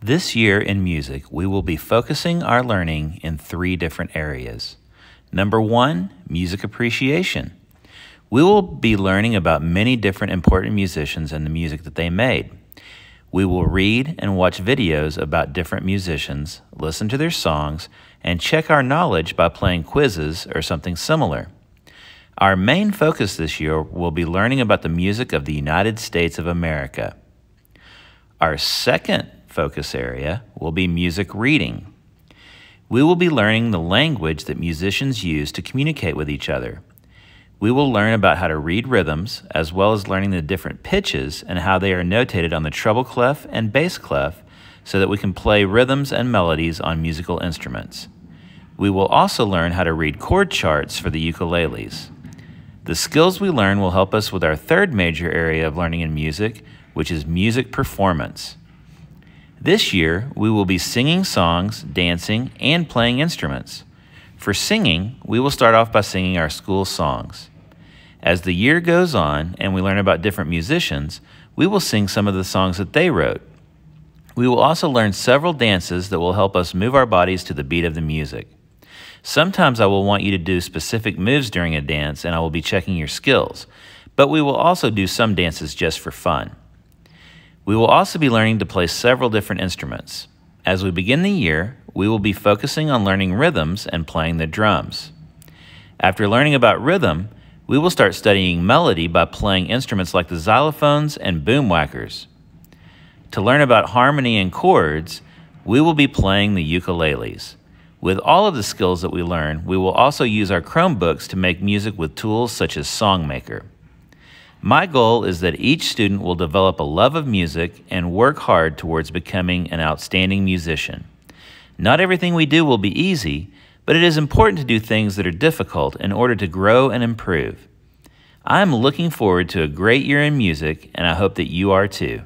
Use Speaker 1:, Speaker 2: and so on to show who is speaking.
Speaker 1: This year in music, we will be focusing our learning in three different areas. Number one, music appreciation. We will be learning about many different important musicians and the music that they made. We will read and watch videos about different musicians, listen to their songs, and check our knowledge by playing quizzes or something similar. Our main focus this year will be learning about the music of the United States of America. Our second focus area will be music reading. We will be learning the language that musicians use to communicate with each other. We will learn about how to read rhythms, as well as learning the different pitches and how they are notated on the treble clef and bass clef so that we can play rhythms and melodies on musical instruments. We will also learn how to read chord charts for the ukuleles. The skills we learn will help us with our third major area of learning in music, which is music performance. This year, we will be singing songs, dancing, and playing instruments. For singing, we will start off by singing our school songs. As the year goes on and we learn about different musicians, we will sing some of the songs that they wrote. We will also learn several dances that will help us move our bodies to the beat of the music. Sometimes I will want you to do specific moves during a dance and I will be checking your skills, but we will also do some dances just for fun. We will also be learning to play several different instruments. As we begin the year, we will be focusing on learning rhythms and playing the drums. After learning about rhythm, we will start studying melody by playing instruments like the xylophones and boom whackers. To learn about harmony and chords, we will be playing the ukuleles. With all of the skills that we learn, we will also use our Chromebooks to make music with tools such as SongMaker. My goal is that each student will develop a love of music and work hard towards becoming an outstanding musician. Not everything we do will be easy, but it is important to do things that are difficult in order to grow and improve. I am looking forward to a great year in music, and I hope that you are too.